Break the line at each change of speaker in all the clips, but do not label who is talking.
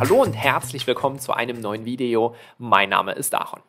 Hallo und herzlich willkommen zu einem neuen Video. Mein Name ist Aaron.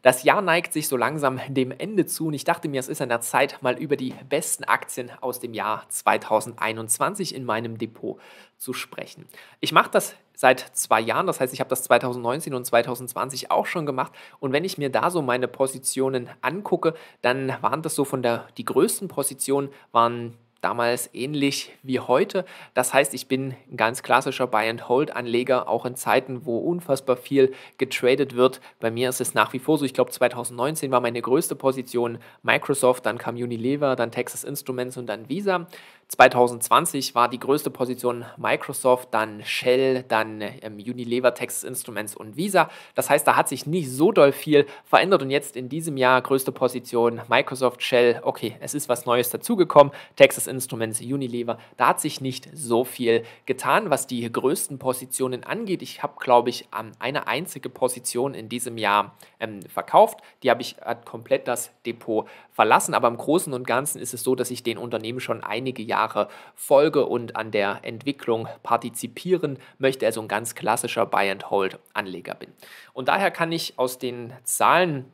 Das Jahr neigt sich so langsam dem Ende zu und ich dachte mir, es ist an der Zeit, mal über die besten Aktien aus dem Jahr 2021 in meinem Depot zu sprechen. Ich mache das seit zwei Jahren, das heißt, ich habe das 2019 und 2020 auch schon gemacht und wenn ich mir da so meine Positionen angucke, dann waren das so von der, die größten Positionen waren damals ähnlich wie heute. Das heißt, ich bin ein ganz klassischer Buy-and-Hold-Anleger, auch in Zeiten, wo unfassbar viel getradet wird. Bei mir ist es nach wie vor so. Ich glaube, 2019 war meine größte Position Microsoft, dann kam Unilever, dann Texas Instruments und dann Visa. 2020 war die größte Position Microsoft, dann Shell, dann ähm, Unilever Texas Instruments und Visa. Das heißt, da hat sich nicht so doll viel verändert und jetzt in diesem Jahr größte Position Microsoft, Shell. Okay, es ist was Neues dazugekommen. Texas Instruments, Unilever. Da hat sich nicht so viel getan, was die größten Positionen angeht. Ich habe, glaube ich, eine einzige Position in diesem Jahr ähm, verkauft. Die habe ich hat komplett das Depot verlassen. Aber im Großen und Ganzen ist es so, dass ich den Unternehmen schon einige Jahre Jahre Folge und an der Entwicklung partizipieren möchte, also ein ganz klassischer Buy-and-Hold-Anleger bin. Und daher kann ich aus den Zahlen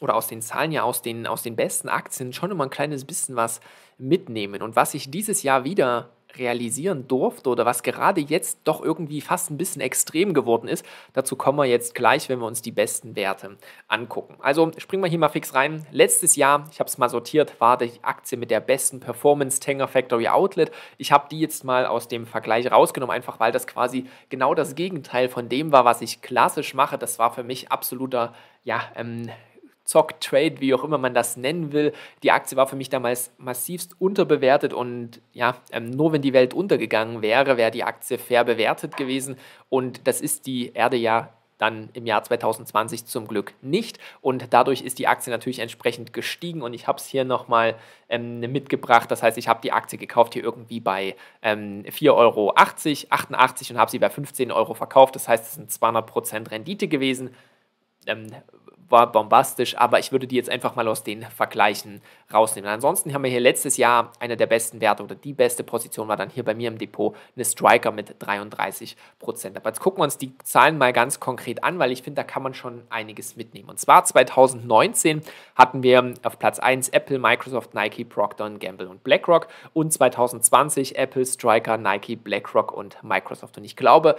oder aus den Zahlen ja aus den, aus den besten Aktien schon immer ein kleines bisschen was mitnehmen. Und was ich dieses Jahr wieder realisieren durfte oder was gerade jetzt doch irgendwie fast ein bisschen extrem geworden ist. Dazu kommen wir jetzt gleich, wenn wir uns die besten Werte angucken. Also springen wir hier mal fix rein. Letztes Jahr, ich habe es mal sortiert, war die Aktie mit der besten Performance Tanger Factory Outlet. Ich habe die jetzt mal aus dem Vergleich rausgenommen, einfach weil das quasi genau das Gegenteil von dem war, was ich klassisch mache. Das war für mich absoluter ja, ähm, Zock, Trade, wie auch immer man das nennen will. Die Aktie war für mich damals massivst unterbewertet und ja, ähm, nur wenn die Welt untergegangen wäre, wäre die Aktie fair bewertet gewesen und das ist die Erde ja dann im Jahr 2020 zum Glück nicht. Und dadurch ist die Aktie natürlich entsprechend gestiegen. Und ich habe es hier nochmal ähm, mitgebracht. Das heißt, ich habe die Aktie gekauft hier irgendwie bei ähm, 4,80 Euro, 88 und habe sie bei 15 Euro verkauft. Das heißt, es sind 200% Rendite gewesen. Ähm, war bombastisch, aber ich würde die jetzt einfach mal aus den Vergleichen rausnehmen. Ansonsten haben wir hier letztes Jahr eine der besten Werte oder die beste Position war dann hier bei mir im Depot eine Striker mit 33 Aber jetzt gucken wir uns die Zahlen mal ganz konkret an, weil ich finde, da kann man schon einiges mitnehmen. Und zwar 2019 hatten wir auf Platz 1 Apple, Microsoft, Nike, Procter Gamble und BlackRock und 2020 Apple, Striker, Nike, BlackRock und Microsoft. Und ich glaube,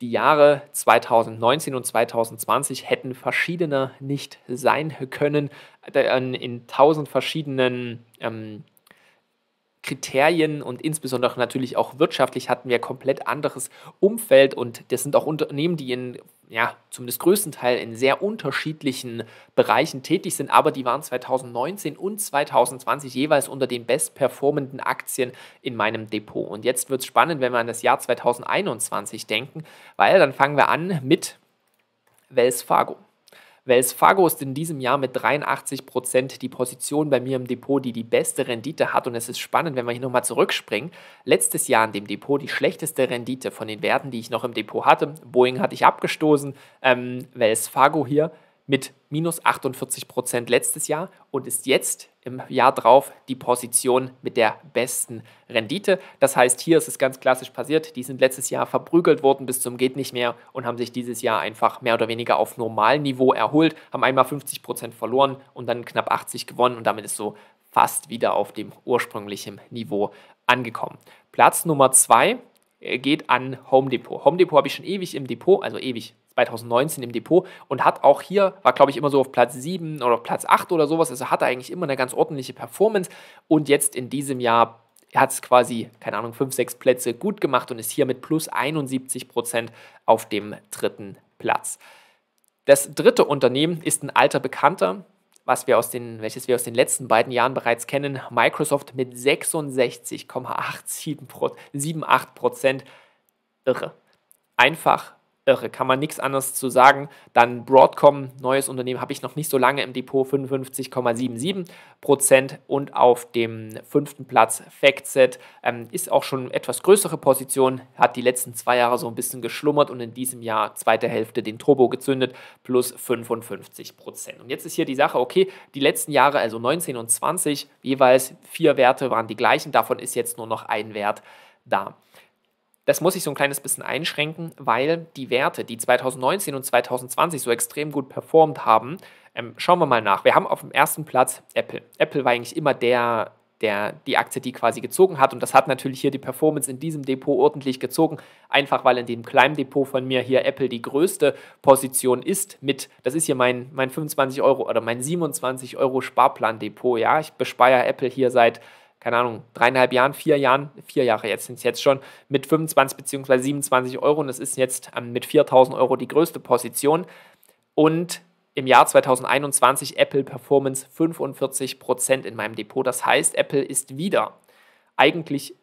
die Jahre 2019 und 2020 hätten verschiedener nicht sein können. Äh, in tausend verschiedenen ähm, Kriterien und insbesondere natürlich auch wirtschaftlich hatten wir komplett anderes Umfeld und das sind auch Unternehmen, die in, ja, zumindest größtenteils in sehr unterschiedlichen Bereichen tätig sind, aber die waren 2019 und 2020 jeweils unter den bestperformenden Aktien in meinem Depot. Und jetzt wird es spannend, wenn wir an das Jahr 2021 denken, weil dann fangen wir an mit Wells Fargo. Wells Fargo ist in diesem Jahr mit 83% die Position bei mir im Depot, die die beste Rendite hat. Und es ist spannend, wenn wir hier nochmal zurückspringen. Letztes Jahr in dem Depot die schlechteste Rendite von den Werten, die ich noch im Depot hatte. Boeing hatte ich abgestoßen, ähm, Wells Fargo hier mit minus 48 Prozent letztes Jahr und ist jetzt im Jahr drauf die Position mit der besten Rendite. Das heißt, hier ist es ganz klassisch passiert. Die sind letztes Jahr verprügelt worden bis zum geht nicht mehr und haben sich dieses Jahr einfach mehr oder weniger auf Normalniveau erholt, haben einmal 50 Prozent verloren und dann knapp 80 gewonnen und damit ist so fast wieder auf dem ursprünglichen Niveau angekommen. Platz Nummer zwei äh, geht an Home Depot. Home Depot habe ich schon ewig im Depot, also ewig 2019 im Depot und hat auch hier, war glaube ich immer so auf Platz 7 oder auf Platz 8 oder sowas, also hatte eigentlich immer eine ganz ordentliche Performance und jetzt in diesem Jahr hat es quasi, keine Ahnung, 5, 6 Plätze gut gemacht und ist hier mit plus 71 Prozent auf dem dritten Platz. Das dritte Unternehmen ist ein alter Bekannter, was wir aus den, welches wir aus den letzten beiden Jahren bereits kennen, Microsoft mit 66,87 Prozent. Irre. Einfach irre, kann man nichts anderes zu sagen. Dann Broadcom, neues Unternehmen, habe ich noch nicht so lange im Depot, 55,77 Prozent und auf dem fünften Platz FactSet ähm, ist auch schon etwas größere Position, hat die letzten zwei Jahre so ein bisschen geschlummert und in diesem Jahr, zweite Hälfte, den Turbo gezündet, plus 55 Prozent. Und jetzt ist hier die Sache, okay, die letzten Jahre, also 19 und 20, jeweils vier Werte waren die gleichen, davon ist jetzt nur noch ein Wert da. Das muss ich so ein kleines bisschen einschränken, weil die Werte, die 2019 und 2020 so extrem gut performt haben, ähm, schauen wir mal nach. Wir haben auf dem ersten Platz Apple. Apple war eigentlich immer der, der, die Aktie, die quasi gezogen hat. Und das hat natürlich hier die Performance in diesem Depot ordentlich gezogen, einfach weil in dem kleinen Depot von mir hier Apple die größte Position ist mit, das ist hier mein, mein 25 Euro oder mein 27 Euro Sparplan-Depot. Ja, ich bespeiere Apple hier seit keine Ahnung, dreieinhalb Jahren, vier Jahren, vier Jahre jetzt sind es jetzt schon, mit 25 bzw. 27 Euro und das ist jetzt ähm, mit 4000 Euro die größte Position. Und im Jahr 2021 Apple Performance 45% Prozent in meinem Depot. Das heißt, Apple ist wieder eigentlich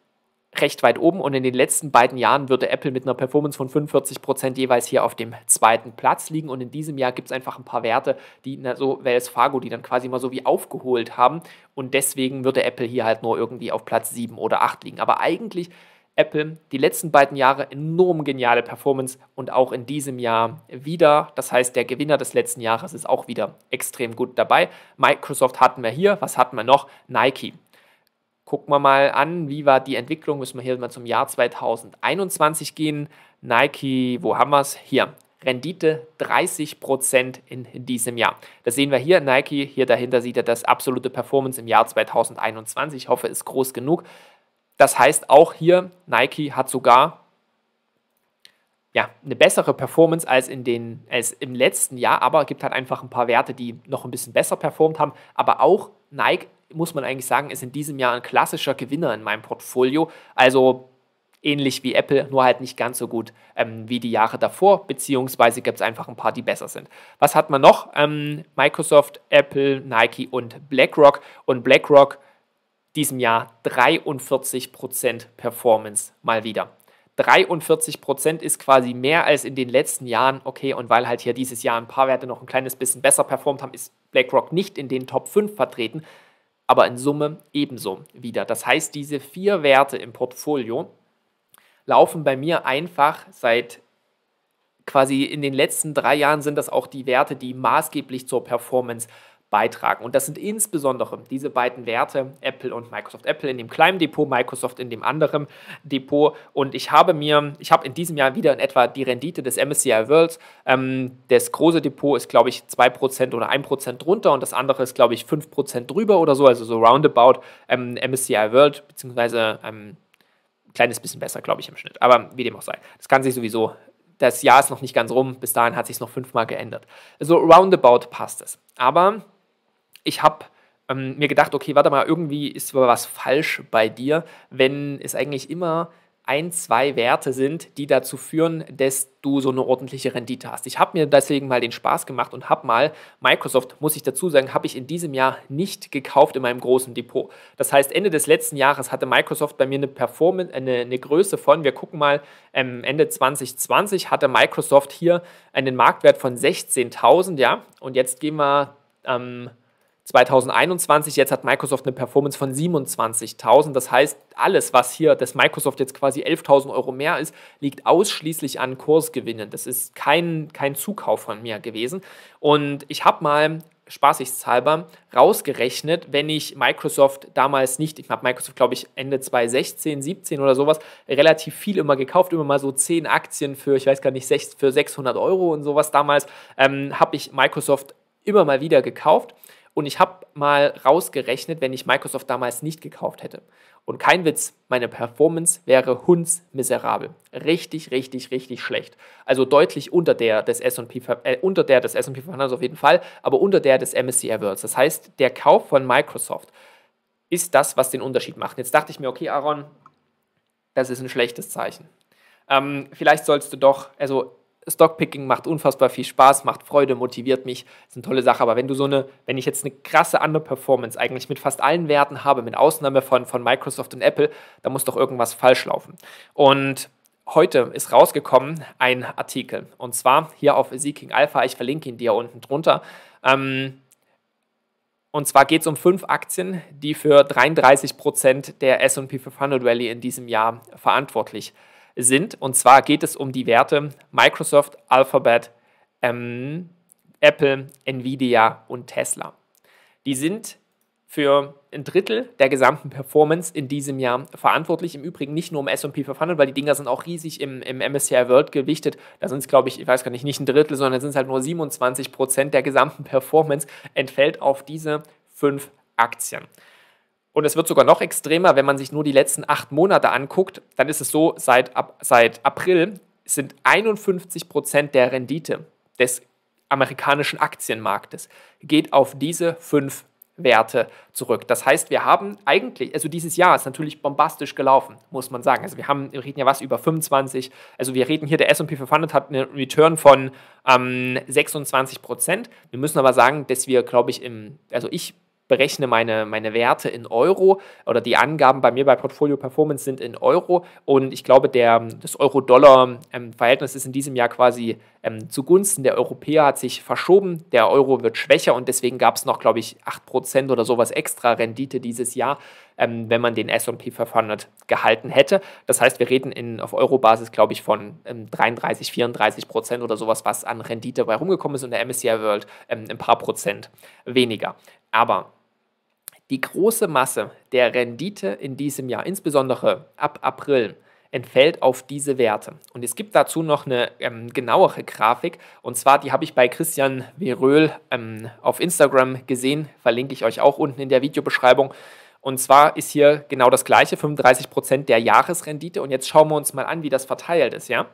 recht weit oben und in den letzten beiden Jahren würde Apple mit einer Performance von 45% Prozent jeweils hier auf dem zweiten Platz liegen und in diesem Jahr gibt es einfach ein paar Werte, die na, so Wells Fargo, die dann quasi mal so wie aufgeholt haben und deswegen würde Apple hier halt nur irgendwie auf Platz 7 oder 8 liegen. Aber eigentlich Apple die letzten beiden Jahre enorm geniale Performance und auch in diesem Jahr wieder. Das heißt, der Gewinner des letzten Jahres ist auch wieder extrem gut dabei. Microsoft hatten wir hier. Was hatten wir noch? Nike gucken wir mal an, wie war die Entwicklung. Müssen wir hier mal zum Jahr 2021 gehen. Nike, wo haben wir es? Hier. Rendite 30% in diesem Jahr. Das sehen wir hier. Nike, hier dahinter sieht er das absolute Performance im Jahr 2021. Ich hoffe, ist groß genug. Das heißt auch hier, Nike hat sogar ja, eine bessere Performance als, in den, als im letzten Jahr, aber es gibt halt einfach ein paar Werte, die noch ein bisschen besser performt haben. Aber auch Nike muss man eigentlich sagen, ist in diesem Jahr ein klassischer Gewinner in meinem Portfolio. Also ähnlich wie Apple, nur halt nicht ganz so gut ähm, wie die Jahre davor, beziehungsweise gibt es einfach ein paar, die besser sind. Was hat man noch? Ähm, Microsoft, Apple, Nike und BlackRock. Und BlackRock diesem Jahr 43% Performance mal wieder. 43 ist quasi mehr als in den letzten Jahren. Okay, und weil halt hier dieses Jahr ein paar Werte noch ein kleines bisschen besser performt haben, ist BlackRock nicht in den Top 5 vertreten aber in Summe ebenso wieder. Das heißt, diese vier Werte im Portfolio laufen bei mir einfach seit quasi in den letzten drei Jahren sind das auch die Werte, die maßgeblich zur Performance beitragen. Und das sind insbesondere diese beiden Werte, Apple und Microsoft. Apple in dem kleinen Depot, Microsoft in dem anderen Depot. Und ich habe mir, ich habe in diesem Jahr wieder in etwa die Rendite des MSCI Worlds. Ähm, das große Depot ist, glaube ich, 2% oder 1% drunter und das andere ist, glaube ich, 5% drüber oder so, also so roundabout ähm, MSCI World, beziehungsweise ähm, ein kleines bisschen besser, glaube ich, im Schnitt. Aber wie dem auch sei. Das kann sich sowieso das Jahr ist noch nicht ganz rum, bis dahin hat sich es noch fünfmal geändert. Also roundabout passt es. Aber ich habe ähm, mir gedacht, okay, warte mal, irgendwie ist was falsch bei dir, wenn es eigentlich immer ein, zwei Werte sind, die dazu führen, dass du so eine ordentliche Rendite hast. Ich habe mir deswegen mal den Spaß gemacht und habe mal Microsoft, muss ich dazu sagen, habe ich in diesem Jahr nicht gekauft in meinem großen Depot. Das heißt, Ende des letzten Jahres hatte Microsoft bei mir eine Performance, eine, eine Größe von, wir gucken mal, ähm, Ende 2020 hatte Microsoft hier einen Marktwert von 16.000, ja, und jetzt gehen wir ähm, 2021. Jetzt hat Microsoft eine Performance von 27.000. Das heißt, alles, was hier, dass Microsoft jetzt quasi 11.000 Euro mehr ist, liegt ausschließlich an Kursgewinnen. Das ist kein, kein Zukauf von mir gewesen. Und ich habe mal spaßigshalber rausgerechnet, wenn ich Microsoft damals nicht, ich habe Microsoft glaube ich Ende 2016, 17 oder sowas relativ viel immer gekauft, immer mal so 10 Aktien für, ich weiß gar nicht, 6, für 600 Euro und sowas damals, ähm, habe ich Microsoft immer mal wieder gekauft und ich habe mal rausgerechnet, wenn ich Microsoft damals nicht gekauft hätte. Und kein Witz, meine Performance wäre hundsmiserabel. Richtig, richtig, richtig schlecht. Also deutlich unter der des S&P äh, des S&P 500 auf jeden Fall, aber unter der des MSCI Worlds. Das heißt, der Kauf von Microsoft ist das, was den Unterschied macht. Jetzt dachte ich mir, okay, Aaron, das ist ein schlechtes Zeichen. Ähm, vielleicht sollst du doch, also Stockpicking macht unfassbar viel Spaß, macht Freude, motiviert mich, ist eine tolle Sache. Aber wenn du so eine, wenn ich jetzt eine krasse Underperformance eigentlich mit fast allen Werten habe, mit Ausnahme von, von Microsoft und Apple, dann muss doch irgendwas falsch laufen. Und heute ist rausgekommen ein Artikel. Und zwar hier auf Seeking Alpha, ich verlinke ihn dir unten drunter. Ähm, und zwar geht es um fünf Aktien, die für 33% der SP 500 Rally in diesem Jahr verantwortlich sind sind. Und zwar geht es um die Werte Microsoft, Alphabet, ähm, Apple, Nvidia und Tesla. Die sind für ein Drittel der gesamten Performance in diesem Jahr verantwortlich. Im Übrigen nicht nur im S&P 500, weil die Dinger sind auch riesig im, im MSCI World gewichtet. Da sind es, glaube ich, ich weiß gar nicht, nicht ein Drittel, sondern sind es halt nur 27 Prozent der gesamten Performance entfällt auf diese fünf Aktien. Und es wird sogar noch extremer, wenn man sich nur die letzten acht Monate anguckt, dann ist es so, seit, ab, seit April sind 51 Prozent der Rendite des amerikanischen Aktienmarktes geht auf diese fünf Werte zurück. Das heißt, wir haben eigentlich, also dieses Jahr ist natürlich bombastisch gelaufen, muss man sagen. Also wir haben, wir reden ja was über 25, also wir reden hier, der S&P 500 hat einen Return von ähm, 26 Prozent. Wir müssen aber sagen, dass wir, glaube ich, im, also ich berechne meine, meine Werte in Euro oder die Angaben bei mir bei Portfolio Performance sind in Euro und ich glaube, der, das Euro-Dollar-Verhältnis ähm, ist in diesem Jahr quasi ähm, zugunsten der Europäer hat sich verschoben. Der Euro wird schwächer und deswegen gab es noch, glaube ich, 8% oder sowas extra Rendite dieses Jahr, ähm, wenn man den SP 500 gehalten hätte. Das heißt, wir reden in, auf Euro-Basis, glaube ich, von ähm, 33, 34% oder sowas, was an Rendite bei rumgekommen ist und der MSCI World ähm, ein paar Prozent weniger. Aber die große Masse der Rendite in diesem Jahr, insbesondere ab April, entfällt auf diese Werte. Und es gibt dazu noch eine ähm, genauere Grafik. Und zwar, die habe ich bei Christian Veröhl ähm, auf Instagram gesehen. Verlinke ich euch auch unten in der Videobeschreibung. Und zwar ist hier genau das gleiche, 35% der Jahresrendite. Und jetzt schauen wir uns mal an, wie das verteilt ist. Ja?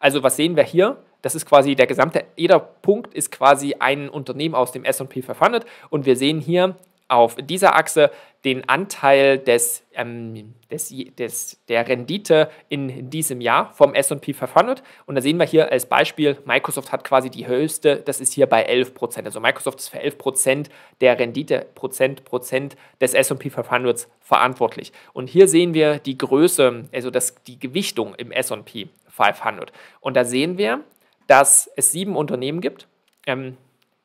Also was sehen wir hier? Das ist quasi der gesamte, jeder Punkt ist quasi ein Unternehmen aus dem S&P 500. Und wir sehen hier auf dieser Achse den Anteil des, ähm, des, des, der Rendite in diesem Jahr vom SP 500. Und da sehen wir hier als Beispiel, Microsoft hat quasi die höchste, das ist hier bei 11%. Also Microsoft ist für 11% der Rendite, Prozent, Prozent des SP 500 verantwortlich. Und hier sehen wir die Größe, also das, die Gewichtung im SP 500. Und da sehen wir, dass es sieben Unternehmen gibt. Ähm,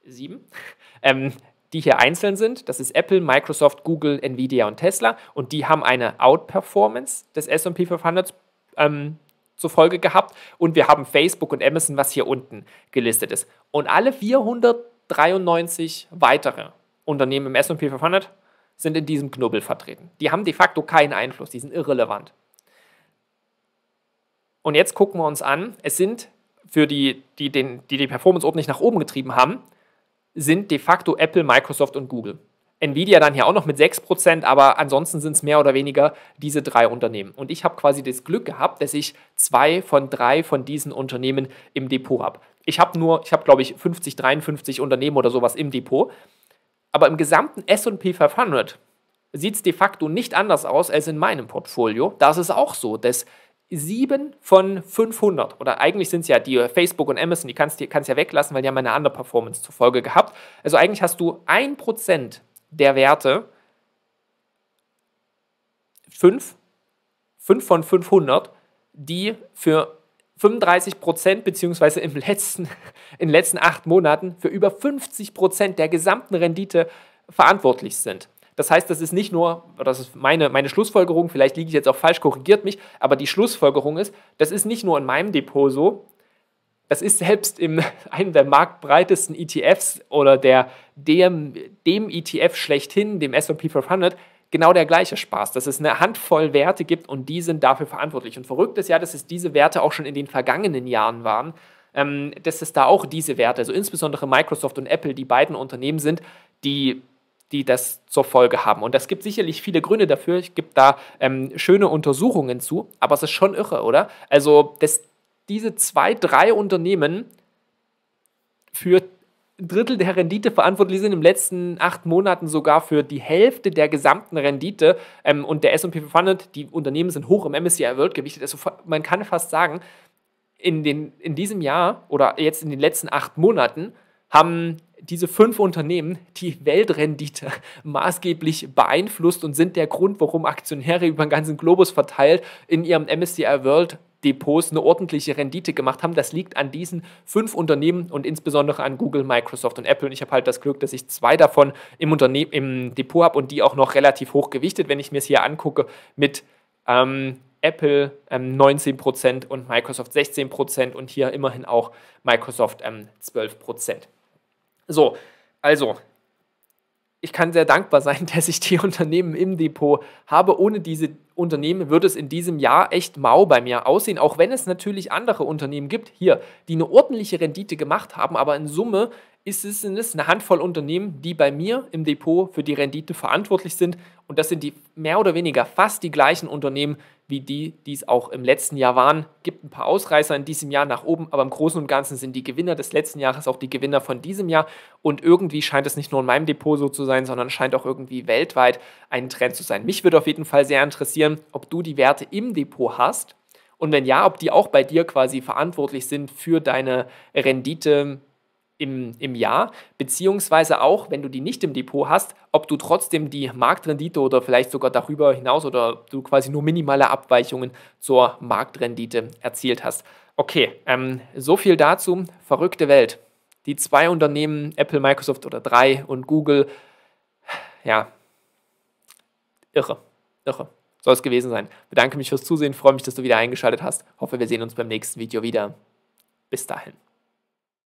sieben? Ähm, die hier einzeln sind. Das ist Apple, Microsoft, Google, Nvidia und Tesla. Und die haben eine Outperformance des SP 500 ähm, zur Folge gehabt. Und wir haben Facebook und Amazon, was hier unten gelistet ist. Und alle 493 weitere Unternehmen im SP 500 sind in diesem Knubbel vertreten. Die haben de facto keinen Einfluss, die sind irrelevant. Und jetzt gucken wir uns an, es sind für die, die den, die, die Performance ordentlich nach oben getrieben haben, sind de facto Apple, Microsoft und Google. Nvidia dann ja auch noch mit 6%, aber ansonsten sind es mehr oder weniger diese drei Unternehmen. Und ich habe quasi das Glück gehabt, dass ich zwei von drei von diesen Unternehmen im Depot habe. Ich habe nur, ich habe glaube ich 50, 53 Unternehmen oder sowas im Depot. Aber im gesamten SP 500 sieht es de facto nicht anders aus als in meinem Portfolio. Da ist es auch so, dass 7 von 500, oder eigentlich sind es ja die äh, Facebook und Amazon, die kannst du kannst ja weglassen, weil die haben eine andere Performance zur Folge gehabt. Also eigentlich hast du 1% der Werte, 5, 5 von 500, die für 35 beziehungsweise im letzten, in den letzten 8 Monaten für über 50 der gesamten Rendite verantwortlich sind. Das heißt, das ist nicht nur, das ist meine, meine Schlussfolgerung, vielleicht liege ich jetzt auch falsch, korrigiert mich, aber die Schlussfolgerung ist, das ist nicht nur in meinem Depot so, das ist selbst in einem der marktbreitesten ETFs oder der, dem, dem ETF schlechthin, dem SP 500, genau der gleiche Spaß, dass es eine Handvoll Werte gibt und die sind dafür verantwortlich. Und verrückt ist ja, dass es diese Werte auch schon in den vergangenen Jahren waren, ähm, dass es da auch diese Werte, also insbesondere Microsoft und Apple, die beiden Unternehmen sind, die die das zur Folge haben. Und das gibt sicherlich viele Gründe dafür. Ich gebe da ähm, schöne Untersuchungen zu, aber es ist schon irre, oder? Also, dass diese zwei, drei Unternehmen für ein Drittel der Rendite verantwortlich sind, im letzten acht Monaten sogar für die Hälfte der gesamten Rendite. Ähm, und der SP 500, die Unternehmen sind hoch im MSCI World gewichtet. Also, man kann fast sagen, in, den, in diesem Jahr oder jetzt in den letzten acht Monaten haben diese fünf Unternehmen die Weltrendite maßgeblich beeinflusst und sind der Grund, warum Aktionäre über den ganzen Globus verteilt in ihrem MSCI World Depots eine ordentliche Rendite gemacht haben. Das liegt an diesen fünf Unternehmen und insbesondere an Google, Microsoft und Apple. Und ich habe halt das Glück, dass ich zwei davon im, Unterne im Depot habe und die auch noch relativ hoch gewichtet, wenn ich mir es hier angucke, mit ähm, Apple ähm, 19% und Microsoft 16% und hier immerhin auch Microsoft ähm, 12%. So, also, ich kann sehr dankbar sein, dass ich die Unternehmen im Depot habe. Ohne diese Unternehmen würde es in diesem Jahr echt mau bei mir aussehen, auch wenn es natürlich andere Unternehmen gibt hier, die eine ordentliche Rendite gemacht haben, aber in Summe ist es, sind es eine Handvoll Unternehmen, die bei mir im Depot für die Rendite verantwortlich sind. Und das sind die mehr oder weniger fast die gleichen Unternehmen wie die, die es auch im letzten Jahr waren. Gibt ein paar Ausreißer in diesem Jahr nach oben, aber im Großen und Ganzen sind die Gewinner des letzten Jahres auch die Gewinner von diesem Jahr. Und irgendwie scheint es nicht nur in meinem Depot so zu sein, sondern scheint auch irgendwie weltweit ein Trend zu sein. Mich würde auf jeden Fall sehr interessieren, ob du die Werte im Depot hast. Und wenn ja, ob die auch bei dir quasi verantwortlich sind für deine Rendite, im, im Jahr, beziehungsweise auch, wenn du die nicht im Depot hast, ob du trotzdem die Marktrendite oder vielleicht sogar darüber hinaus oder du quasi nur minimale Abweichungen zur Marktrendite erzielt hast. Okay, ähm, so viel dazu. Verrückte Welt. Die zwei Unternehmen, Apple, Microsoft oder drei und Google, ja, irre, irre. Soll es gewesen sein. Bedanke mich fürs Zusehen, freue mich, dass du wieder eingeschaltet hast. Hoffe, wir sehen uns beim nächsten Video wieder. Bis dahin.